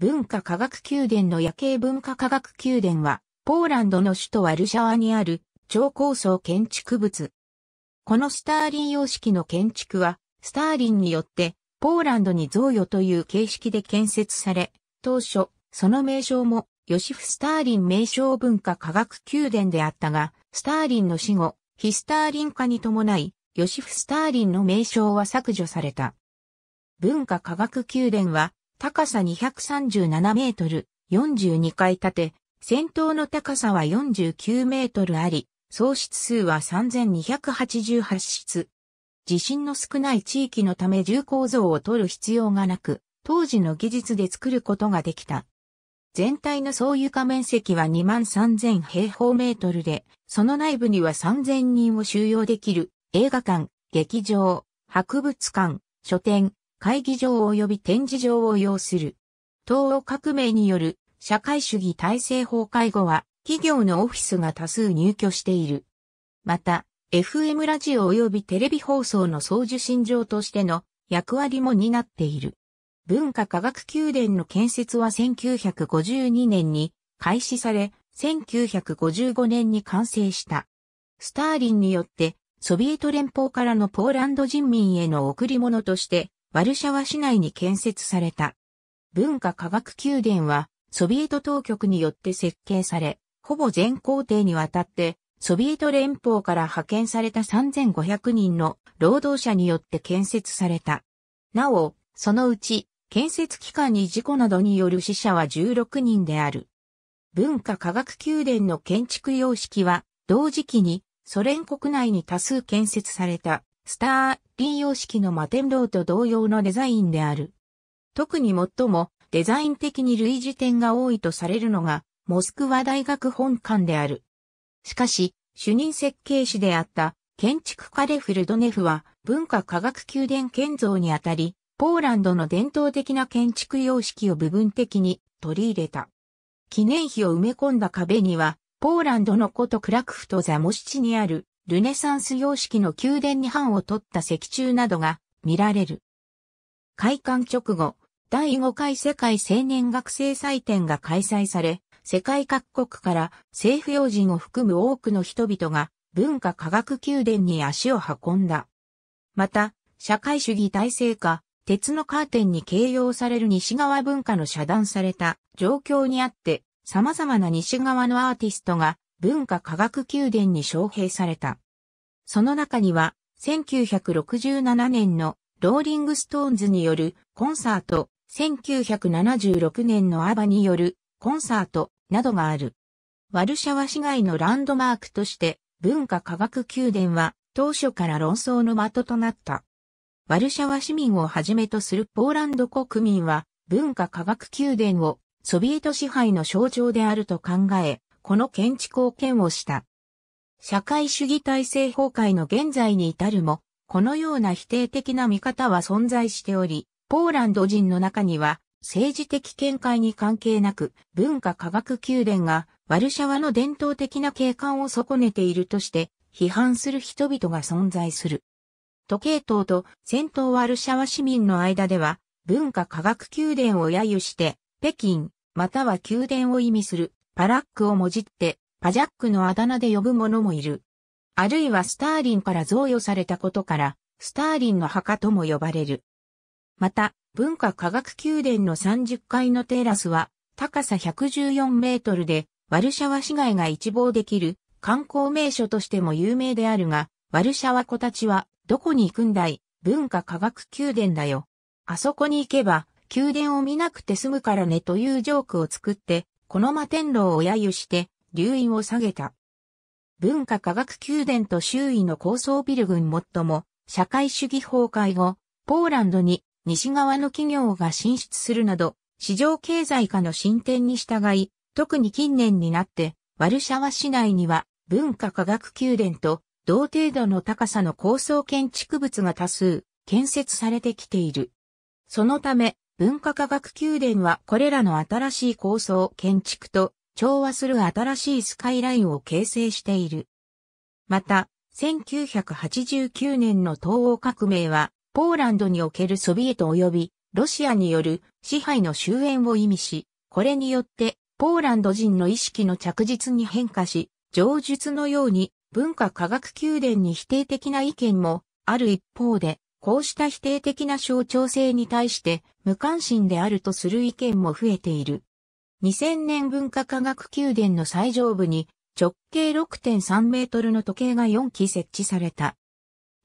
文化科学宮殿の夜景文化科学宮殿は、ポーランドの首都ワルシャワにある超高層建築物。このスターリン様式の建築は、スターリンによってポーランドに贈与という形式で建設され、当初、その名称もヨシフ・スターリン名称文化科学宮殿であったが、スターリンの死後、ヒスターリン化に伴い、ヨシフ・スターリンの名称は削除された。文化科学宮殿は、高さ237メートル、42階建て、先頭の高さは49メートルあり、総室数は3288室。地震の少ない地域のため重構造を取る必要がなく、当時の技術で作ることができた。全体の総床面積は23,000平方メートルで、その内部には3,000人を収容できる映画館、劇場、博物館、書店、会議場及び展示場を要する。東欧革命による社会主義体制崩壊後は企業のオフィスが多数入居している。また、FM ラジオ及びテレビ放送の送受信場としての役割も担っている。文化科学宮殿の建設は1952年に開始され、1955年に完成した。スターリンによってソビエト連邦からのポーランド人民への贈り物としてワルシャワ市内に建設された。文化科学宮殿は、ソビエト当局によって設計され、ほぼ全工程にわたって、ソビエト連邦から派遣された3500人の労働者によって建設された。なお、そのうち、建設期間に事故などによる死者は16人である。文化科学宮殿の建築様式は、同時期にソ連国内に多数建設されたスターリー様式の摩天楼と同様のデザインである。特に最もデザイン的に類似点が多いとされるのが、モスクワ大学本館である。しかし、主任設計士であった建築家レフルドネフは文化科学宮殿建造にあたり、ポーランドの伝統的な建築様式を部分的に取り入れた。記念碑を埋め込んだ壁には、ポーランドの古都クラクフとザモシチにあるルネサンス様式の宮殿に版を取った石柱などが見られる。開館直後、第5回世界青年学生祭典が開催され、世界各国から政府要人を含む多くの人々が文化科学宮殿に足を運んだ。また、社会主義体制下、鉄のカーテンに形容される西側文化の遮断された状況にあって、様々な西側のアーティストが文化科学宮殿に招聘された。その中には、1967年のローリングストーンズによるコンサート、1976年のアバによるコンサートなどがある。ワルシャワ市街のランドマークとして文化科学宮殿は当初から論争の的となった。ワルシャワ市民をはじめとするポーランド国民は文化科学宮殿をソビエト支配の象徴であると考え、この建築を嫌悪した。社会主義体制崩壊の現在に至るも、このような否定的な見方は存在しており、ポーランド人の中には、政治的見解に関係なく、文化科学宮殿が、ワルシャワの伝統的な景観を損ねているとして、批判する人々が存在する。時計塔と戦闘ワルシャワ市民の間では、文化科学宮殿を揶揄して、北京、または宮殿を意味するパラックをもじって、パジャックのあだ名で呼ぶ者もいる。あるいはスターリンから贈与されたことから、スターリンの墓とも呼ばれる。また、文化科学宮殿の30階のテラスは、高さ114メートルで、ワルシャワ市街が一望できる観光名所としても有名であるが、ワルシャワ子たちは、どこに行くんだい文化科学宮殿だよ。あそこに行けば、宮殿を見なくて済むからねというジョークを作って、この摩天楼を揶揄して、留飲を下げた。文化科学宮殿と周囲の高層ビル群もっとも、社会主義崩壊後、ポーランドに西側の企業が進出するなど、市場経済化の進展に従い、特に近年になって、ワルシャワ市内には文化科学宮殿と同程度の高さの高層建築物が多数建設されてきている。そのため、文化科学宮殿はこれらの新しい構想建築と調和する新しいスカイラインを形成している。また、1989年の東欧革命は、ポーランドにおけるソビエト及びロシアによる支配の終焉を意味し、これによってポーランド人の意識の着実に変化し、上述のように文化科学宮殿に否定的な意見もある一方で、こうした否定的な象徴性に対して無関心であるとする意見も増えている。2000年文化科学宮殿の最上部に直径6.3メートルの時計が4基設置された。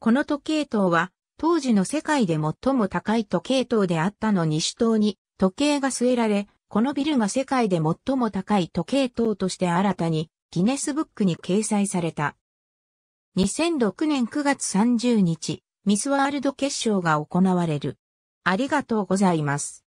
この時計塔は当時の世界で最も高い時計塔であったの西塔に時計が据えられ、このビルが世界で最も高い時計塔として新たにギネスブックに掲載された。2006年9月30日、ミスワールド決勝が行われる。ありがとうございます。